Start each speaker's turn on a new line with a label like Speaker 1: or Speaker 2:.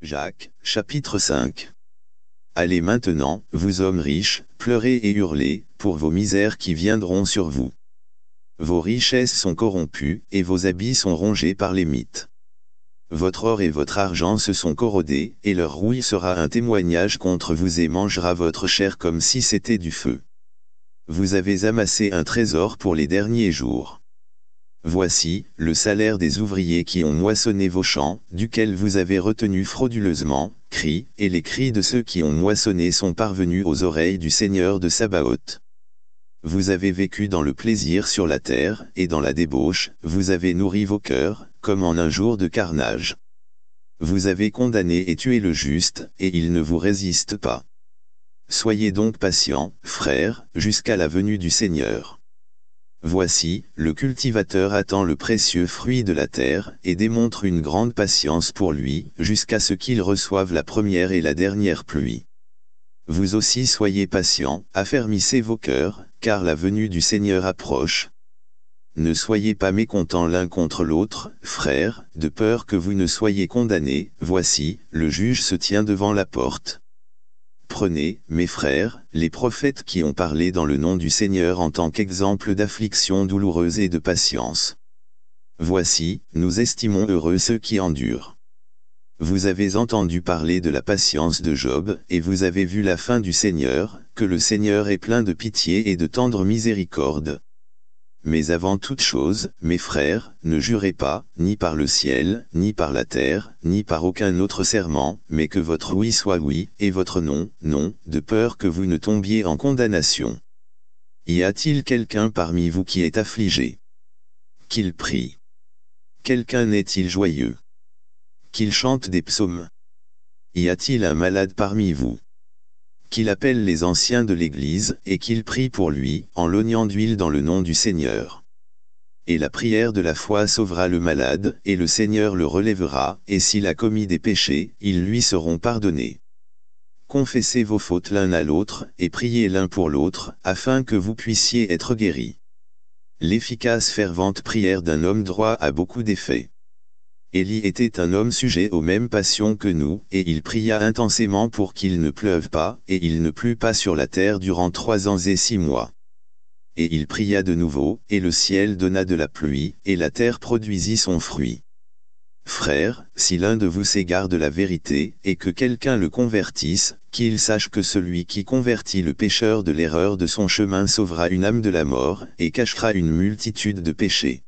Speaker 1: Jacques, chapitre 5 Allez maintenant, vous hommes riches, pleurez et hurlez, pour vos misères qui viendront sur vous. Vos richesses sont corrompues, et vos habits sont rongés par les mythes. Votre or et votre argent se sont corrodés, et leur rouille sera un témoignage contre vous et mangera votre chair comme si c'était du feu. Vous avez amassé un trésor pour les derniers jours. Voici, le salaire des ouvriers qui ont moissonné vos champs, duquel vous avez retenu frauduleusement, cris, et les cris de ceux qui ont moissonné sont parvenus aux oreilles du Seigneur de Sabaoth. Vous avez vécu dans le plaisir sur la terre, et dans la débauche, vous avez nourri vos cœurs, comme en un jour de carnage. Vous avez condamné et tué le juste, et il ne vous résiste pas. Soyez donc patients, frères, jusqu'à la venue du Seigneur. Voici, le cultivateur attend le précieux fruit de la terre, et démontre une grande patience pour lui, jusqu'à ce qu'il reçoive la première et la dernière pluie. Vous aussi soyez patients, affermissez vos cœurs, car la venue du Seigneur approche. Ne soyez pas mécontents l'un contre l'autre, frères, de peur que vous ne soyez condamnés, voici, le juge se tient devant la porte. Prenez, mes frères, les prophètes qui ont parlé dans le nom du Seigneur en tant qu'exemple d'affliction douloureuse et de patience. Voici, nous estimons heureux ceux qui endurent. Vous avez entendu parler de la patience de Job, et vous avez vu la fin du Seigneur, que le Seigneur est plein de pitié et de tendre miséricorde. Mais avant toute chose, mes frères, ne jurez pas, ni par le ciel, ni par la terre, ni par aucun autre serment, mais que votre oui soit oui, et votre non, non, de peur que vous ne tombiez en condamnation. Y a-t-il quelqu'un parmi vous qui est affligé Qu'il prie. Quelqu'un est-il joyeux Qu'il chante des psaumes Y a-t-il un malade parmi vous qu'il appelle les anciens de l'Église et qu'il prie pour lui en l'oignant d'huile dans le nom du Seigneur. Et la prière de la foi sauvera le malade, et le Seigneur le relèvera, et s'il a commis des péchés, ils lui seront pardonnés. Confessez vos fautes l'un à l'autre, et priez l'un pour l'autre, afin que vous puissiez être guéris. L'efficace fervente prière d'un homme droit a beaucoup d'effets. Élie était un homme sujet aux mêmes passions que nous, et il pria intensément pour qu'il ne pleuve pas, et il ne plut pas sur la terre durant trois ans et six mois. Et il pria de nouveau, et le ciel donna de la pluie, et la terre produisit son fruit. Frères, si l'un de vous s'égare de la vérité, et que quelqu'un le convertisse, qu'il sache que celui qui convertit le pécheur de l'erreur de son chemin sauvera une âme de la mort, et cachera une multitude de péchés.